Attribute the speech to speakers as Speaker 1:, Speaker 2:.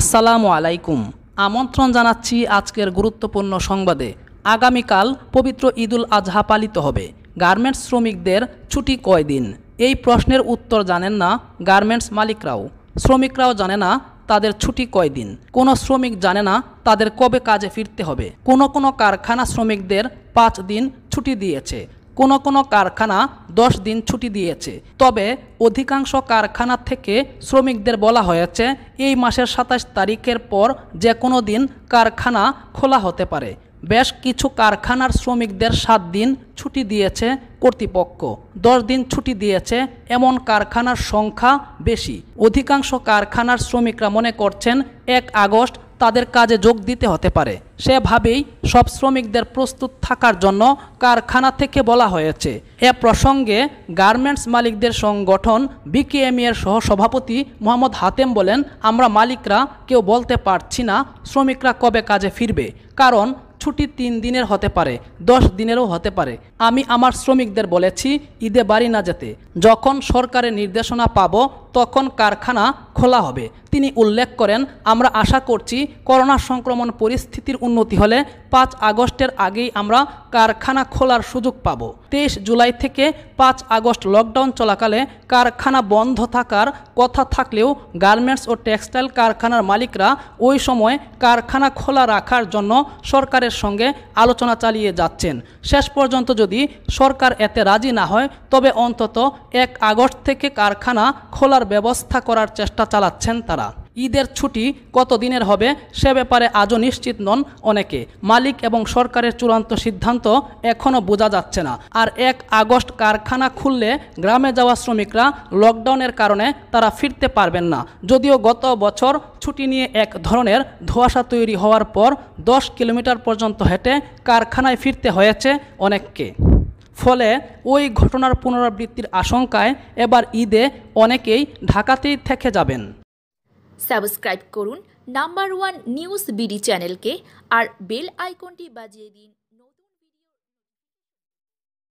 Speaker 1: আসসালামু আলাইকুম আমন্ত্রণ জানাচ্ছি আজকের গুরুত্বপূর্ণ সংবাদে আগামীকাল পবিত্র ঈদুল আজহা পালিত হবে গার্মেন্টস শ্রমিকদের ছুটি কয়দিন এই প্রশ্নের উত্তর জানেন না গার্মেন্টস মালিকরাও শ্রমিকরাও জানে না তাদের ছুটি কয়দিন কোনো শ্রমিক জানে না তাদের কবে কাজে ফিরতে হবে কোনো কোনো কারখানা শ্রমিকদের পাঁচ দিন ছুটি দিয়েছে কোনো কোনো কারখানা দশ দিন ছুটি দিয়েছে তবে অধিকাংশ কারখানা থেকে শ্রমিকদের বলা হয়েছে এই মাসের সাতাশ তারিখের পর যে কোনো দিন কারখানা খোলা হতে পারে বেশ কিছু কারখানার শ্রমিকদের সাত দিন ছুটি দিয়েছে কর্তৃপক্ষ দশ দিন ছুটি দিয়েছে এমন কারখানার সংখ্যা বেশি অধিকাংশ কারখানার শ্রমিকরা মনে করছেন এক আগস্ট তাদের কাজে যোগ দিতে হতে পারে সেভাবেই সব শ্রমিকদের প্রস্তুত থাকার জন্য কারখানা থেকে বলা হয়েছে এ প্রসঙ্গে গার্মেন্টস মালিকদের সংগঠন বিকেএমইয়ের সহসভাপতি মোহাম্মদ হাতেম বলেন আমরা মালিকরা কেউ বলতে পারছি না শ্রমিকরা কবে কাজে ফিরবে কারণ ছুটি তিন দিনের হতে পারে দশ দিনেরও হতে পারে আমি আমার শ্রমিকদের বলেছি ঈদে বাড়ি না যেতে যখন সরকারের নির্দেশনা পাব তখন কারখানা খোলা হবে তিনি উল্লেখ করেন আমরা আশা করছি করোনা সংক্রমণ পরিস্থিতির উন্নতি হলে পাঁচ আগস্টের আগেই আমরা কারখানা খোলার সুযোগ পাব তেইশ জুলাই থেকে পাঁচ আগস্ট লকডাউন চলাকালে কারখানা বন্ধ থাকার কথা থাকলেও গার্মেন্টস ও টেক্সটাইল কারখানার মালিকরা ওই সময় কারখানা খোলা রাখার জন্য সরকারের সঙ্গে আলোচনা চালিয়ে যাচ্ছেন শেষ পর্যন্ত যদি সরকার এতে রাজি না হয় তবে অন্তত এক আগস্ট থেকে কারখানা খোলা করার ব্যবস্থা করার চেষ্টা চালাচ্ছেন তারা ঈদের ছুটি কত দিনের হবে সে ব্যাপারে আজও নিশ্চিত নন অনেকে মালিক এবং সরকারের চূড়ান্ত সিদ্ধান্ত এখনও বোঝা যাচ্ছে না আর এক আগস্ট কারখানা খুললে গ্রামে যাওয়া শ্রমিকরা লকডাউনের কারণে তারা ফিরতে পারবেন না যদিও গত বছর ছুটি নিয়ে এক ধরনের ধোয়াশা তৈরি হওয়ার পর দশ কিলোমিটার পর্যন্ত হেঁটে কারখানায় ফিরতে হয়েছে অনেককে ফলে ওই ঘটনার পুনরাবৃত্তির আশঙ্কায় এবার ঈদে অনেকেই ঢাকাতেই থেকে যাবেন সাবস্ক্রাইব করুন নাম্বার ওয়ান নিউজ বিডি চ্যানেলকে আর বেল আইকনটি বাজিয়ে দিন